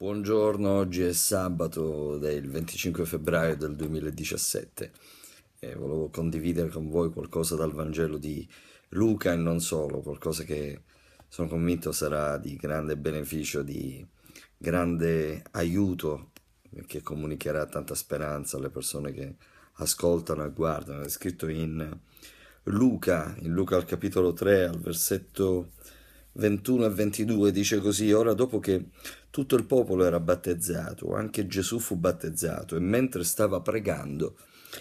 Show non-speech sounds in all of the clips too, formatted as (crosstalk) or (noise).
Buongiorno, oggi è sabato del 25 febbraio del 2017 e volevo condividere con voi qualcosa dal Vangelo di Luca e non solo, qualcosa che sono convinto sarà di grande beneficio, di grande aiuto che comunicherà tanta speranza alle persone che ascoltano e guardano. È scritto in Luca, in Luca al capitolo 3, al versetto 21 e 22, dice così, ora dopo che tutto il popolo era battezzato, anche Gesù fu battezzato e mentre stava pregando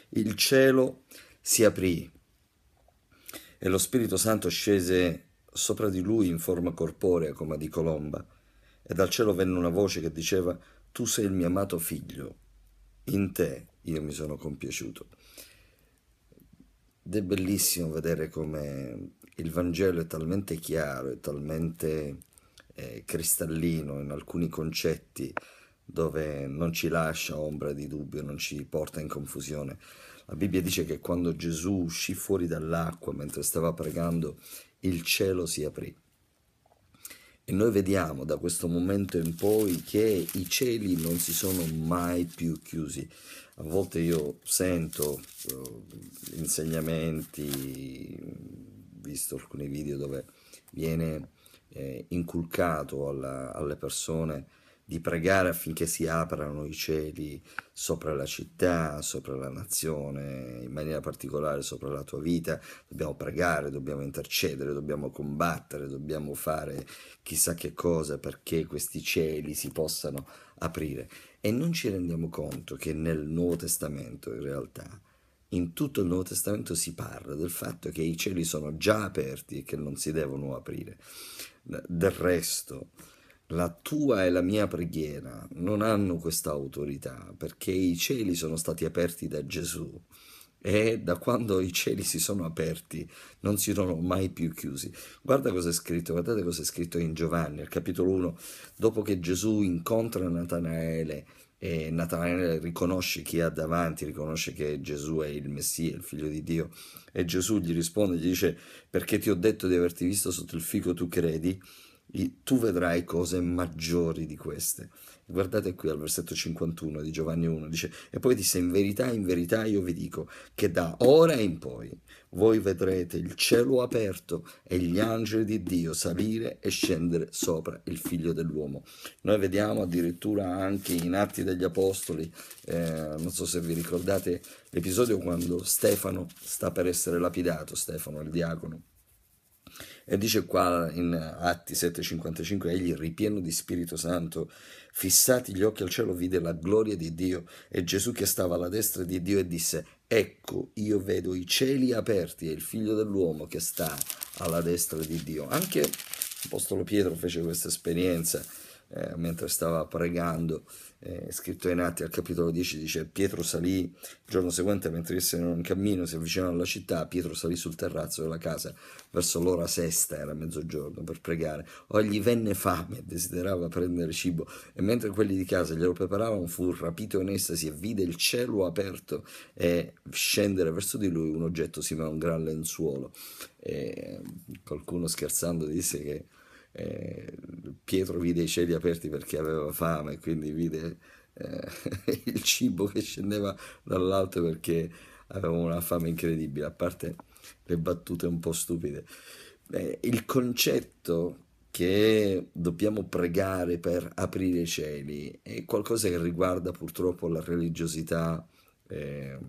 il cielo si aprì e lo Spirito Santo scese sopra di lui in forma corporea come di colomba e dal cielo venne una voce che diceva tu sei il mio amato figlio, in te io mi sono compiaciuto. Ed è bellissimo vedere come il Vangelo è talmente chiaro, è talmente eh, cristallino in alcuni concetti dove non ci lascia ombra di dubbio, non ci porta in confusione. La Bibbia dice che quando Gesù uscì fuori dall'acqua mentre stava pregando, il cielo si aprì. E noi vediamo da questo momento in poi che i cieli non si sono mai più chiusi. A volte io sento eh, insegnamenti, visto alcuni video dove viene eh, inculcato alla, alle persone di pregare affinché si aprano i cieli sopra la città, sopra la nazione, in maniera particolare sopra la tua vita. Dobbiamo pregare, dobbiamo intercedere, dobbiamo combattere, dobbiamo fare chissà che cosa perché questi cieli si possano aprire. E non ci rendiamo conto che nel Nuovo Testamento in realtà in tutto il Nuovo Testamento si parla del fatto che i cieli sono già aperti e che non si devono aprire. Del resto, la tua e la mia preghiera non hanno questa autorità perché i cieli sono stati aperti da Gesù e da quando i cieli si sono aperti non si sono mai più chiusi. Guarda cosa è scritto, guardate cosa è scritto in Giovanni, al capitolo 1, dopo che Gesù incontra Natanaele e Natanaele riconosce chi ha davanti, riconosce che Gesù è il Messia, il figlio di Dio e Gesù gli risponde, gli dice perché ti ho detto di averti visto sotto il fico tu credi tu vedrai cose maggiori di queste. Guardate qui al versetto 51 di Giovanni 1, dice, e poi disse, in verità, in verità io vi dico che da ora in poi voi vedrete il cielo aperto e gli angeli di Dio salire e scendere sopra il figlio dell'uomo. Noi vediamo addirittura anche in Atti degli Apostoli, eh, non so se vi ricordate l'episodio quando Stefano sta per essere lapidato, Stefano il diacono, e dice qua in Atti 7:55, egli ripieno di Spirito Santo, fissati gli occhi al cielo, vide la gloria di Dio e Gesù che stava alla destra di Dio e disse, ecco io vedo i cieli aperti e il figlio dell'uomo che sta alla destra di Dio. Anche l'Apostolo Pietro fece questa esperienza eh, mentre stava pregando eh, scritto in Atti al capitolo 10, dice Pietro salì il giorno seguente mentre erano in cammino, si avvicinavano alla città, Pietro salì sul terrazzo della casa verso l'ora sesta, era mezzogiorno, per pregare. O oh, gli venne fame e desiderava prendere cibo e mentre quelli di casa glielo preparavano fu rapito in estasi e vide il cielo aperto e scendere verso di lui un oggetto simile a un gran lenzuolo. E eh, qualcuno scherzando disse che Pietro vide i cieli aperti perché aveva fame, quindi vide eh, (laughs) il cibo che scendeva dall'alto perché aveva una fame incredibile, a parte le battute un po' stupide. Eh, il concetto che dobbiamo pregare per aprire i cieli è qualcosa che riguarda purtroppo la religiosità, ehm,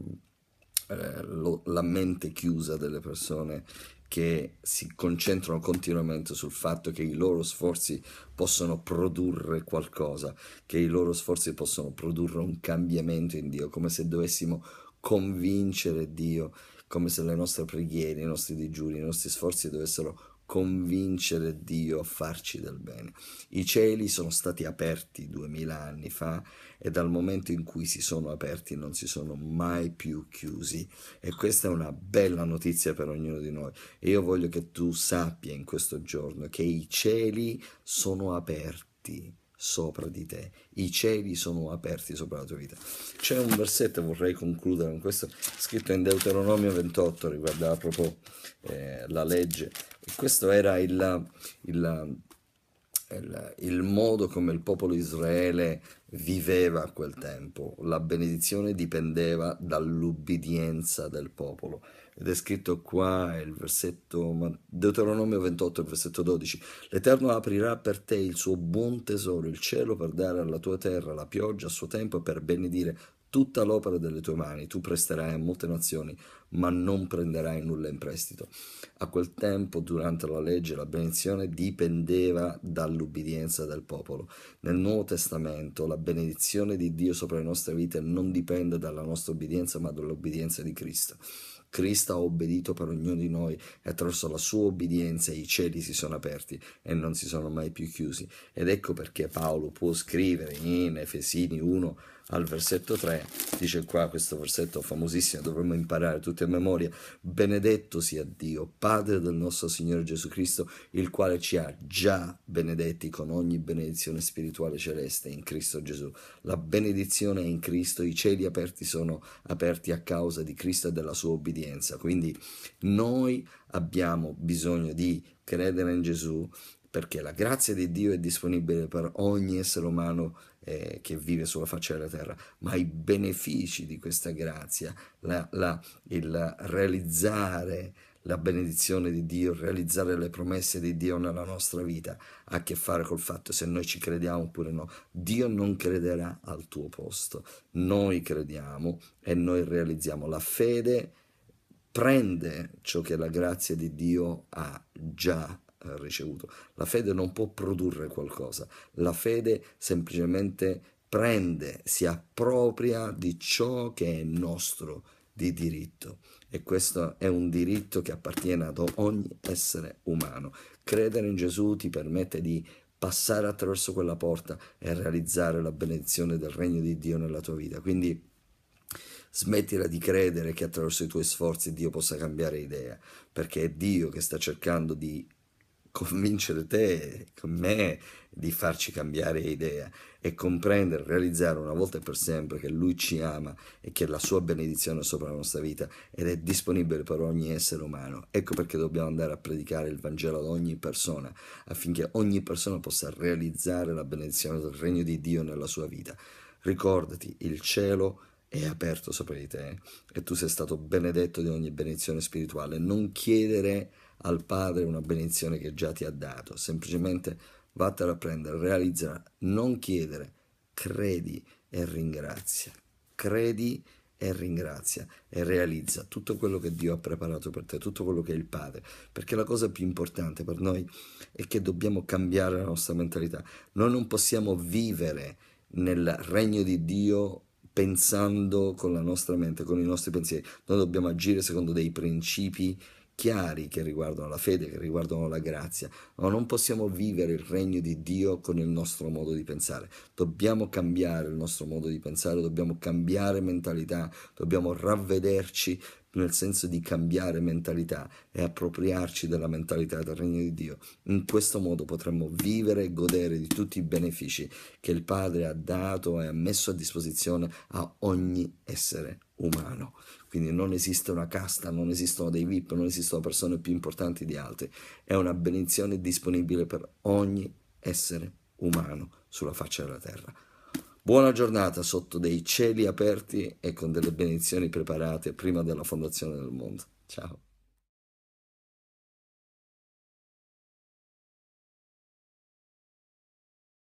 eh, lo, la mente chiusa delle persone che si concentrano continuamente sul fatto che i loro sforzi possono produrre qualcosa, che i loro sforzi possono produrre un cambiamento in Dio, come se dovessimo convincere Dio, come se le nostre preghiere, i nostri digiuni, i nostri sforzi dovessero convincere Dio a farci del bene. I cieli sono stati aperti duemila anni fa e dal momento in cui si sono aperti non si sono mai più chiusi e questa è una bella notizia per ognuno di noi e io voglio che tu sappia in questo giorno che i cieli sono aperti sopra di te. I cieli sono aperti sopra la tua vita. C'è un versetto, vorrei concludere con questo, scritto in Deuteronomio 28, riguardava proprio eh, la legge. Questo era il, il, il, il modo come il popolo Israele viveva a quel tempo. La benedizione dipendeva dall'ubbidienza del popolo. Ed è scritto qua il versetto Deuteronomio 28, il versetto 12. L'Eterno aprirà per te il suo buon tesoro, il cielo, per dare alla tua terra la pioggia a suo tempo e per benedire tutta l'opera delle tue mani tu presterai a molte nazioni, ma non prenderai nulla in prestito. A quel tempo, durante la legge, la benedizione dipendeva dall'ubbidienza del popolo. Nel Nuovo Testamento, la benedizione di Dio sopra le nostre vite non dipende dalla nostra obbedienza, ma dall'obbedienza di Cristo. Cristo ha obbedito per ognuno di noi e attraverso la sua obbedienza i cieli si sono aperti e non si sono mai più chiusi. Ed ecco perché Paolo può scrivere in Efesini 1 al versetto 3, dice qua questo versetto famosissimo, dovremmo imparare tutti a memoria, benedetto sia Dio, Padre del nostro Signore Gesù Cristo, il quale ci ha già benedetti con ogni benedizione spirituale celeste in Cristo Gesù. La benedizione è in Cristo, i cieli aperti sono aperti a causa di Cristo e della sua obbedienza. Quindi noi abbiamo bisogno di credere in Gesù, perché la grazia di Dio è disponibile per ogni essere umano eh, che vive sulla faccia della terra, ma i benefici di questa grazia, la, la, il realizzare la benedizione di Dio, realizzare le promesse di Dio nella nostra vita, ha a che fare col fatto se noi ci crediamo oppure no. Dio non crederà al tuo posto, noi crediamo e noi realizziamo la fede prende ciò che la grazia di Dio ha già ricevuto. La fede non può produrre qualcosa, la fede semplicemente prende, si appropria di ciò che è nostro di diritto e questo è un diritto che appartiene ad ogni essere umano. Credere in Gesù ti permette di passare attraverso quella porta e realizzare la benedizione del regno di Dio nella tua vita. Quindi smettila di credere che attraverso i tuoi sforzi Dio possa cambiare idea, perché è Dio che sta cercando di convincere te con me di farci cambiare idea e comprendere, realizzare una volta per sempre che Lui ci ama e che la sua benedizione è sopra la nostra vita ed è disponibile per ogni essere umano. Ecco perché dobbiamo andare a predicare il Vangelo ad ogni persona, affinché ogni persona possa realizzare la benedizione del regno di Dio nella sua vita. Ricordati, il cielo è è aperto sopra di te e tu sei stato benedetto di ogni benedizione spirituale. Non chiedere al Padre una benedizione che già ti ha dato, semplicemente vattela a prendere, realizzala, non chiedere, credi e ringrazia. Credi e ringrazia e realizza tutto quello che Dio ha preparato per te, tutto quello che è il Padre, perché la cosa più importante per noi è che dobbiamo cambiare la nostra mentalità. Noi non possiamo vivere nel regno di Dio pensando con la nostra mente, con i nostri pensieri. Noi dobbiamo agire secondo dei principi chiari che riguardano la fede, che riguardano la grazia, ma non possiamo vivere il regno di Dio con il nostro modo di pensare. Dobbiamo cambiare il nostro modo di pensare, dobbiamo cambiare mentalità, dobbiamo ravvederci nel senso di cambiare mentalità e appropriarci della mentalità del regno di Dio. In questo modo potremmo vivere e godere di tutti i benefici che il Padre ha dato e ha messo a disposizione a ogni essere umano. Quindi non esiste una casta, non esistono dei VIP, non esistono persone più importanti di altre. È una benedizione disponibile per ogni essere umano sulla faccia della terra. Buona giornata sotto dei cieli aperti e con delle benedizioni preparate prima della fondazione del mondo. Ciao.